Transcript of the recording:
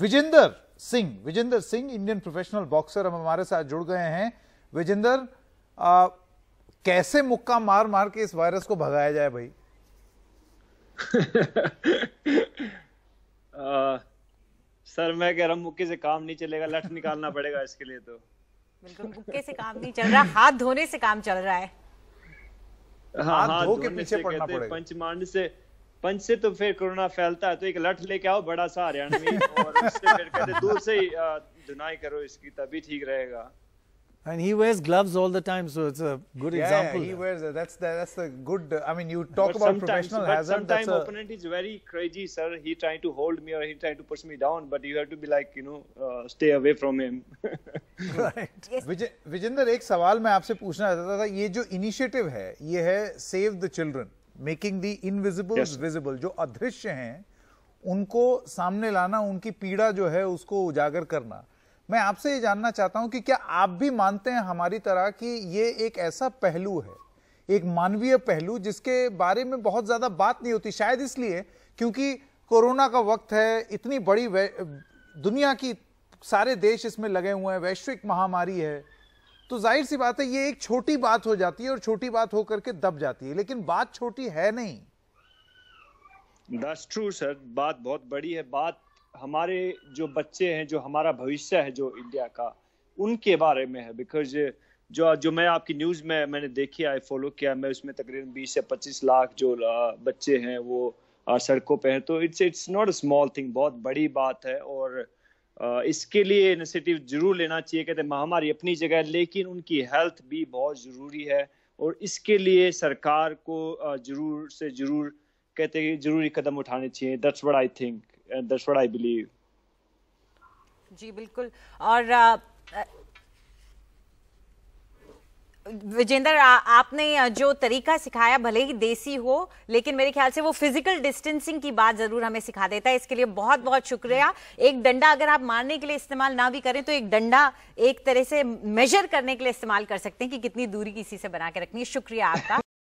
Vijender Singh Vijender Singh Indian professional boxer हम हमारे साथ जुड़ गए हैं विजेंदर कैसे मुक्का मार मार के इस वायरस को भगाया जाए भाई आ, सर मैं कह रहा मुक्के से काम नहीं चलेगा लठ निकालना पड़ेगा इसके लिए तो बिल्कुल मुक्के से काम नहीं चल रहा हाथ धोने से काम चल रहा है हाँ, हाथ धो के पीछे पड़ना पड़ेगा पंचमांड से पंच से तो फिर कोरोना फैलता है तो एक लठ लेके आओ बड़ा सा हरियाणा में और उससे फिर कहते दूर से ही धुनाई करो इसकी तभी ठीक रहेगा And he wears gloves all the time, so it's a good yeah, example. Yeah, he wears that. That's the, that's a good. I mean, you talk but about professional but hazard. Sometimes opponent a... is very crazy, sir. He trying to hold me or he trying to push me down, but you have to be like, you know, uh, stay away from him. right. vijender ek sawal main aap se puchna chahta tha ye jo initiative hai ye hai save the children. Making the invisible visible जो अदृश्य हैं उनको सामने लाना उनकी पीड़ा जो है उसको उजागर करना मैं आपसे ये जानना चाहता हूं कि क्या आप भी मानते हैं हमारी तरह कि ये एक ऐसा पहलू है एक मानवीय पहलू जिसके बारे में बहुत ज्यादा बात नहीं होती शायद इसलिए क्योंकि कोरोना का वक्त है इतनी बड़ी दुनिया की सारे देश इसमें लगे हुए हैं वैश्विक महामारी है तो जाहिर सी बात है ये एक छोटी बात हो जाती है और छोटी बात होकर के दब जाती है लेकिन बात छोटी है नहीं ट्रू सर बात बहुत बड़ी है बात हमारे जो बच्चे हैं जो हमारा भविष्य है जो इंडिया का उनके बारे में है बिकॉज uh, जो जो मैं आपकी न्यूज़ में मैंने देखी आई फॉलो किया मैं उसमें तकरीबन 20 से 25 लाख जो uh, बच्चे हैं वो uh, सड़कों पे हैं तो it's it's not a small thing बहुत बड़ी बात है और इसके लिए इनिशिएटिव जरूर लेना चाहिए कहते महामारी अपनी जगह है लेकिन उनकी हेल्थ भी बहुत ज़रूरी है और इसके लिए सरकार को जरूर से जरूर कहते हैं जरूरी कदम उठाने चाहिए that's what I think that's what I believe जी बिल्कुल और आ, विजेंद्र आपने जो तरीका सिखाया भले ही देसी हो लेकिन मेरे ख्याल से वो फिजिकल डिस्टेंसिंग की बात जरूर हमें सिखा देता है इसके लिए बहुत बहुत शुक्रिया एक डंडा अगर आप मारने के लिए इस्तेमाल ना भी करें तो एक डंडा एक तरह से मेजर करने के लिए इस्तेमाल कर सकते हैं कि कितनी दूरी किसी से बना के रखनी है शुक्रिया आपका